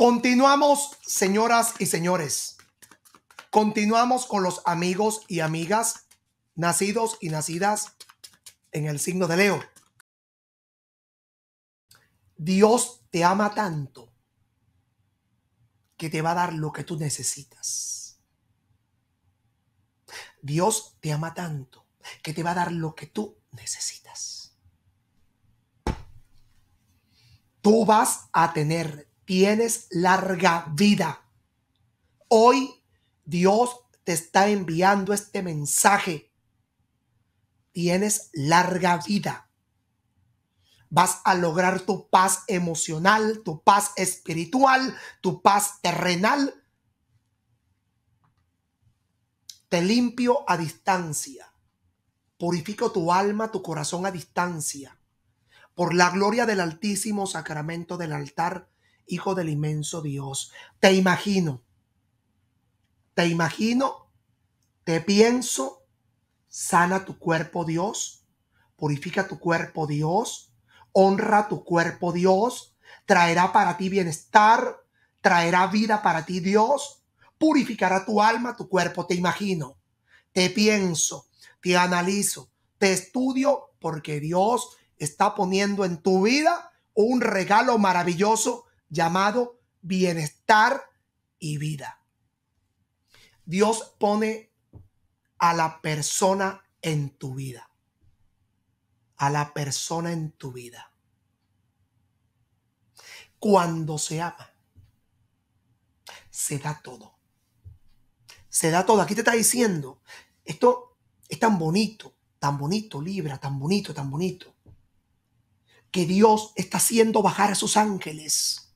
Continuamos, señoras y señores. Continuamos con los amigos y amigas nacidos y nacidas en el signo de Leo. Dios te ama tanto que te va a dar lo que tú necesitas. Dios te ama tanto que te va a dar lo que tú necesitas. Tú vas a tener tienes larga vida. Hoy Dios te está enviando este mensaje. Tienes larga vida. Vas a lograr tu paz emocional, tu paz espiritual, tu paz terrenal. Te limpio a distancia. Purifico tu alma, tu corazón a distancia. Por la gloria del altísimo sacramento del altar Hijo del inmenso Dios. Te imagino, te imagino, te pienso, sana tu cuerpo Dios, purifica tu cuerpo Dios, honra tu cuerpo Dios, traerá para ti bienestar, traerá vida para ti Dios, purificará tu alma, tu cuerpo, te imagino, te pienso, te analizo, te estudio porque Dios está poniendo en tu vida un regalo maravilloso llamado bienestar y vida. Dios pone a la persona en tu vida. A la persona en tu vida. Cuando se ama, se da todo. Se da todo. Aquí te está diciendo, esto es tan bonito, tan bonito, Libra, tan bonito, tan bonito, que Dios está haciendo bajar a sus ángeles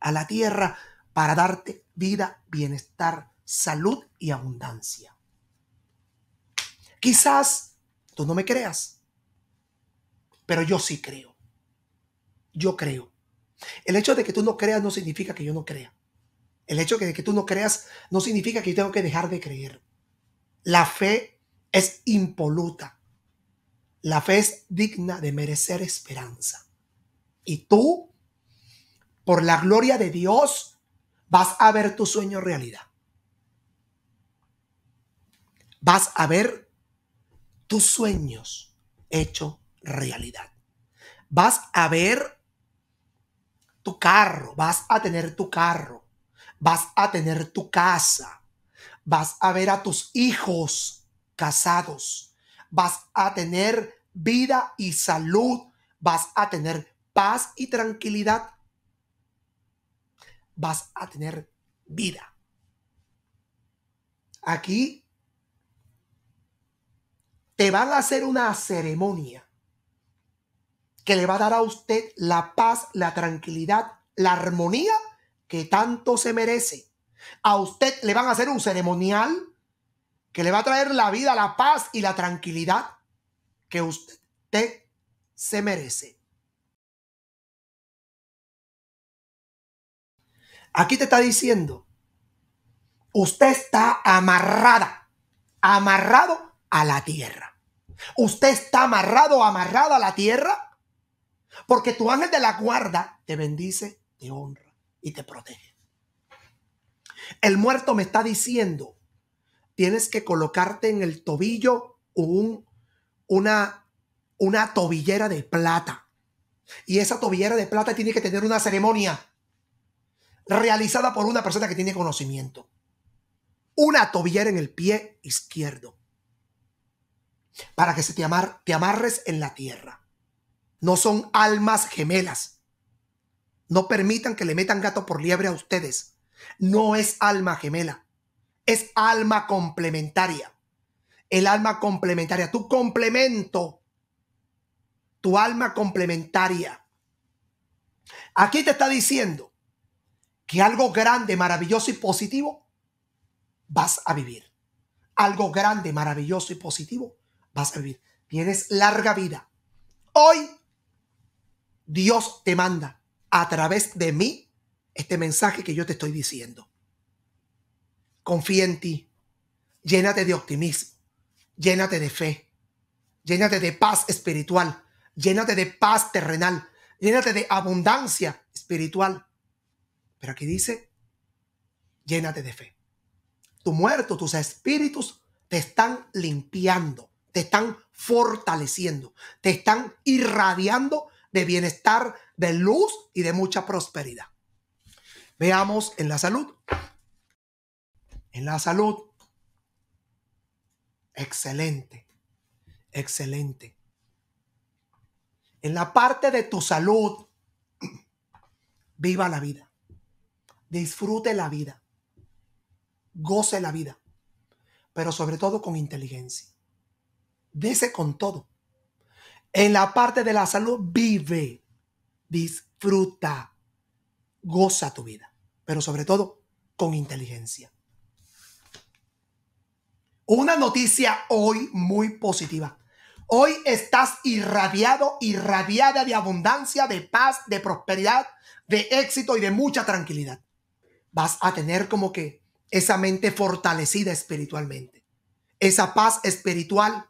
a la tierra para darte vida, bienestar, salud y abundancia. Quizás tú no me creas, pero yo sí creo. Yo creo. El hecho de que tú no creas no significa que yo no crea. El hecho de que tú no creas no significa que yo tengo que dejar de creer. La fe es impoluta. La fe es digna de merecer esperanza. Y tú por la gloria de Dios, vas a ver tu sueño realidad. Vas a ver tus sueños hecho realidad. Vas a ver tu carro, vas a tener tu carro, vas a tener tu casa, vas a ver a tus hijos casados, vas a tener vida y salud, vas a tener paz y tranquilidad vas a tener vida. Aquí te van a hacer una ceremonia que le va a dar a usted la paz, la tranquilidad, la armonía que tanto se merece. A usted le van a hacer un ceremonial que le va a traer la vida, la paz y la tranquilidad que usted se merece. Aquí te está diciendo, usted está amarrada, amarrado a la tierra. Usted está amarrado, amarrado a la tierra, porque tu ángel de la guarda te bendice, te honra y te protege. El muerto me está diciendo, tienes que colocarte en el tobillo un, una, una tobillera de plata. Y esa tobillera de plata tiene que tener una ceremonia realizada por una persona que tiene conocimiento. Una tobillera en el pie izquierdo para que se te, amar, te amarres en la tierra. No son almas gemelas. No permitan que le metan gato por liebre a ustedes. No es alma gemela. Es alma complementaria. El alma complementaria, tu complemento. Tu alma complementaria. Aquí te está diciendo que algo grande, maravilloso y positivo vas a vivir. Algo grande, maravilloso y positivo vas a vivir. Tienes larga vida. Hoy Dios te manda a través de mí este mensaje que yo te estoy diciendo. Confía en ti. Llénate de optimismo. Llénate de fe. Llénate de paz espiritual. Llénate de paz terrenal. Llénate de abundancia espiritual aquí dice, llénate de fe. Tu muerto, tus espíritus te están limpiando, te están fortaleciendo, te están irradiando de bienestar, de luz y de mucha prosperidad. Veamos en la salud. En la salud. Excelente. Excelente. En la parte de tu salud, viva la vida disfrute la vida, goce la vida, pero sobre todo con inteligencia. Dese con todo. En la parte de la salud, vive, disfruta, goza tu vida, pero sobre todo con inteligencia. Una noticia hoy muy positiva. Hoy estás irradiado, irradiada de abundancia, de paz, de prosperidad, de éxito y de mucha tranquilidad vas a tener como que esa mente fortalecida espiritualmente, esa paz espiritual.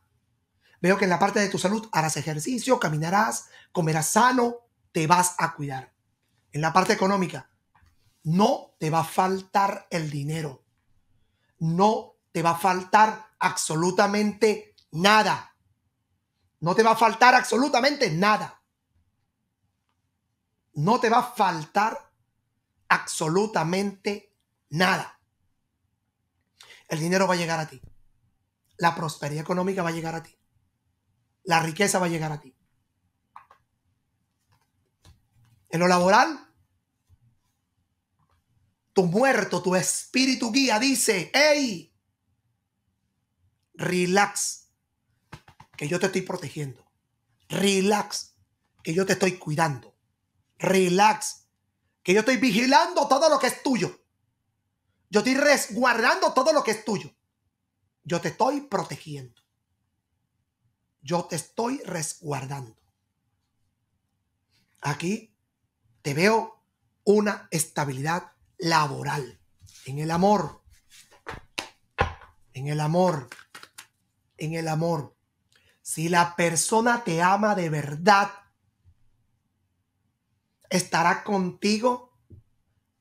Veo que en la parte de tu salud harás ejercicio, caminarás, comerás sano, te vas a cuidar. En la parte económica, no te va a faltar el dinero. No te va a faltar absolutamente nada. No te va a faltar absolutamente nada. No te va a faltar absolutamente nada. El dinero va a llegar a ti. La prosperidad económica va a llegar a ti. La riqueza va a llegar a ti. En lo laboral, tu muerto, tu espíritu guía dice, hey, relax, que yo te estoy protegiendo. Relax, que yo te estoy cuidando. Relax, que yo estoy vigilando todo lo que es tuyo. Yo estoy resguardando todo lo que es tuyo. Yo te estoy protegiendo. Yo te estoy resguardando. Aquí te veo una estabilidad laboral, en el amor, en el amor, en el amor. Si la persona te ama de verdad, estará contigo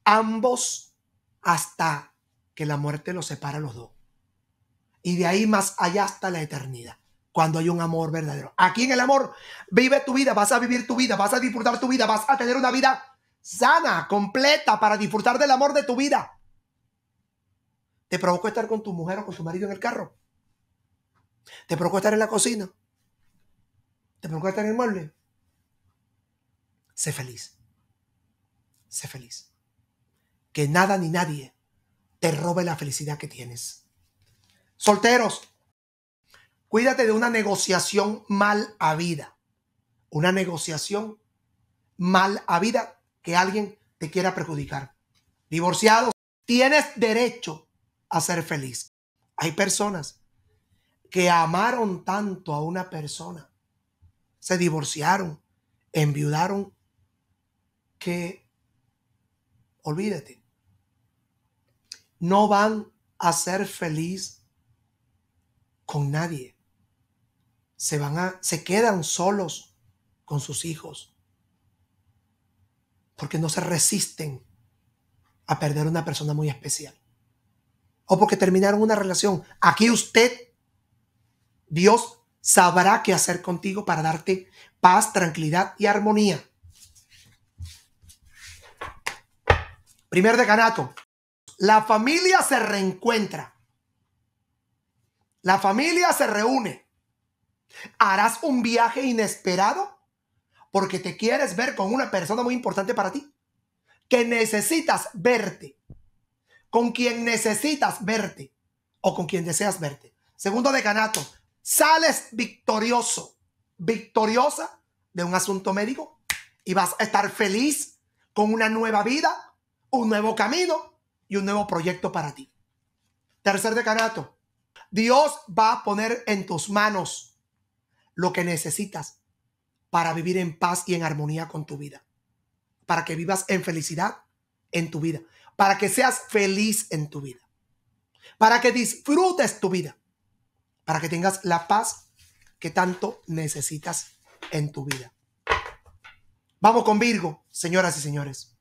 ambos hasta que la muerte los separa a los dos. Y de ahí más allá hasta la eternidad, cuando hay un amor verdadero. Aquí en el amor vive tu vida, vas a vivir tu vida, vas a disfrutar tu vida, vas a tener una vida sana, completa, para disfrutar del amor de tu vida. ¿Te provocó estar con tu mujer o con su marido en el carro? ¿Te provocó estar en la cocina? ¿Te provocó estar en el mueble? sé feliz. Sé feliz. Que nada ni nadie te robe la felicidad que tienes. Solteros, cuídate de una negociación mal habida. Una negociación mal habida que alguien te quiera perjudicar. Divorciados, tienes derecho a ser feliz. Hay personas que amaron tanto a una persona, se divorciaron, enviudaron olvídate, no van a ser feliz con nadie. Se van a, se quedan solos con sus hijos. Porque no se resisten a perder una persona muy especial. O porque terminaron una relación. Aquí usted, Dios sabrá qué hacer contigo para darte paz, tranquilidad y armonía. Primer decanato. La familia se reencuentra. La familia se reúne. Harás un viaje inesperado porque te quieres ver con una persona muy importante para ti, que necesitas verte, con quien necesitas verte o con quien deseas verte. Segundo decanato, sales victorioso, victoriosa de un asunto médico y vas a estar feliz con una nueva vida, un nuevo camino y un nuevo proyecto para ti. Tercer decanato, Dios va a poner en tus manos lo que necesitas para vivir en paz y en armonía con tu vida, para que vivas en felicidad en tu vida, para que seas feliz en tu vida, para que disfrutes tu vida, para que tengas la paz que tanto necesitas en tu vida. Vamos con Virgo, señoras y señores.